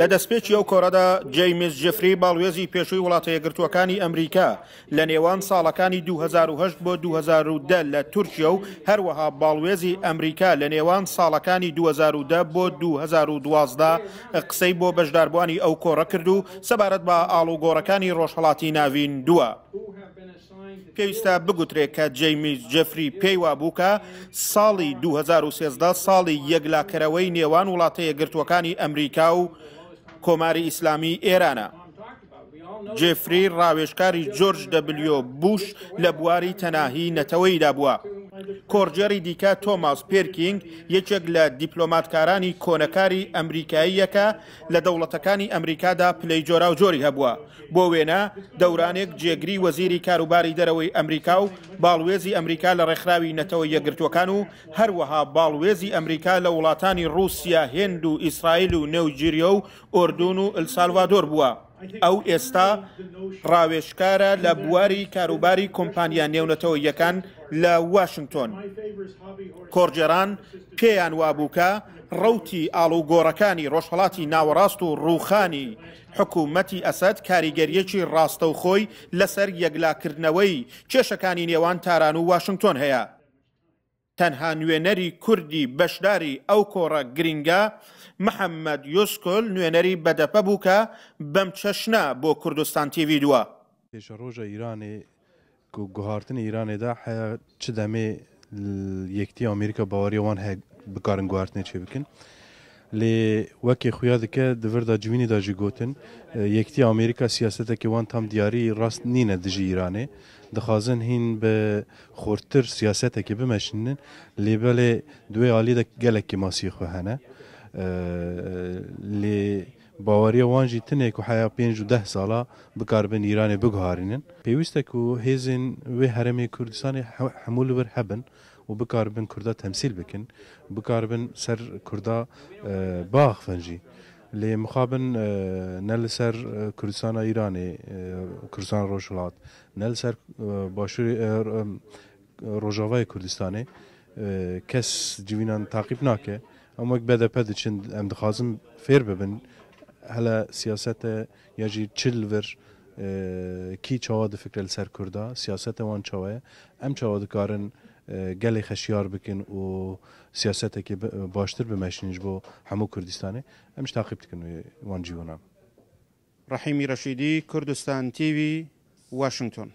لە دەستپێکی ئەو کۆرەدا جەیمز جفری باڵێزی پێشووی وڵاتە یەگرتوەکانی ئەمریکا لە نێوان ساڵەکانی 2010 بۆ 2010 لە تورکیا و هەروەها باڵێزی ئەمریکا لە نێوان ساڵەکانی 2010 بۆ 2012 قسەی بۆ بەشداربوانی ئەو کۆڕە کرد و سەبارەت بە ئاڵوگۆڕەکانی ڕۆژهڵاتی ناوین دووە. پێویستە بگوترێک کە جەیمیز جەفری پێی وابووکە ساڵی 2013 ساڵی یەکلاکەرەوەی نێوان وڵاتەیە گرتوەکانی ئەمریکا و کۆماری ئیسلامی ئێرانە. جێفری ڕاوێشکاری جۆرج دەبلیۆ بوش لە بواری تەناهی نەتەوەیدا بووە. کۆرجەری دیکە تۆماس پێرکینگ یەکێک لە دیپلۆماتکارانی کۆنەکاری ئەمریکاییەکە لە دەوڵەتەکانی ئەمریکادا پلەی جۆرا و جۆری هەبووە بۆ وێنە دەورانێک جێگری وەزیری کاروباری دەرەوەی ئەمریکا و باڵوێزی ئەمریکا لە ڕێکخراوی نەتەوە یەگرتوەکان و هەروەها باڵوێزی ئەمریکا لە وڵاتانی رووسیا هند و ئیسرائیل و نێوجیریە و ئۆردون و ئەلسالوادۆر بووە. ئەو ئێستا ڕاوێشکارە لە بواری کاروباری کۆمپانیا نێونەتەوە یەکان لە واشنگتۆن کۆرجێران پێیان وابووکە ڕوتی ئاڵوگۆڕەکانی ڕۆژهڵاتی ناوەڕاست و ڕووخانی حکوومەتی ئەسد کاریگەریەکی ڕاستەوخۆی لەسەر یەکلاکردنەوەی کێشەکانی نێوان تاران و واشنگتۆن هەیە تەنها نوێنەری کوردی بەشداری ئەو کۆڕە گرنگە محەممەد یوسکل نوێنەری بەدەپە بووکە بەم چەشنا بۆ کوردستان تیوی دووە پێشە ڕۆژە ئیرانێ گوهارتنی ئیرانێدا چ دەمێ یەکتی ئەمریکا باوەڕیەوان هەیە بکارن گواردنێ چێ بکن. lê wekê xuya dike divir da civînê da jî gotin yekî Amerîka siyasetekê wan tam diyarî rast nîne dijî Îranê dixwazin hîn bi xortir siyasetekê bimeşinin lêbelê duê alî de gelekî masî xwe hene. لێ باوەریە وانجی تنێک و حیا پێنج و ده ساڵە بکاربن ایرانێ بگوهارینن پێویستە و هێزن وێ هەرمی کوردستانی هەمولور هەبن و بکاربن کووردا تەمسیل بکن بکاربن سەر کووردا باخ فەنجی. لێ مخابن نە لەسەر کوردستانە ایرانێ کوردستان ڕۆژڵات نە لەسەر باشووری ڕۆژاوای کوردستانێ کەس جوینان تاقیب ناکە ئەم وەک بەدەپە دەچین ئەم دخوازم فێر ببن هەلە سیاستە یاژی چلڤر کی چاوا difikre li ser Kurda siyaseta wan çawa ye em çawa dikarin e, gelê xeşiyar bikin û siyasetekê e, baştir bimeşin ji bo hemû Kurdistanê em ji taqib dikin wan cîwanan. Rahîmî Reşîdî Kurdistan TV Washington.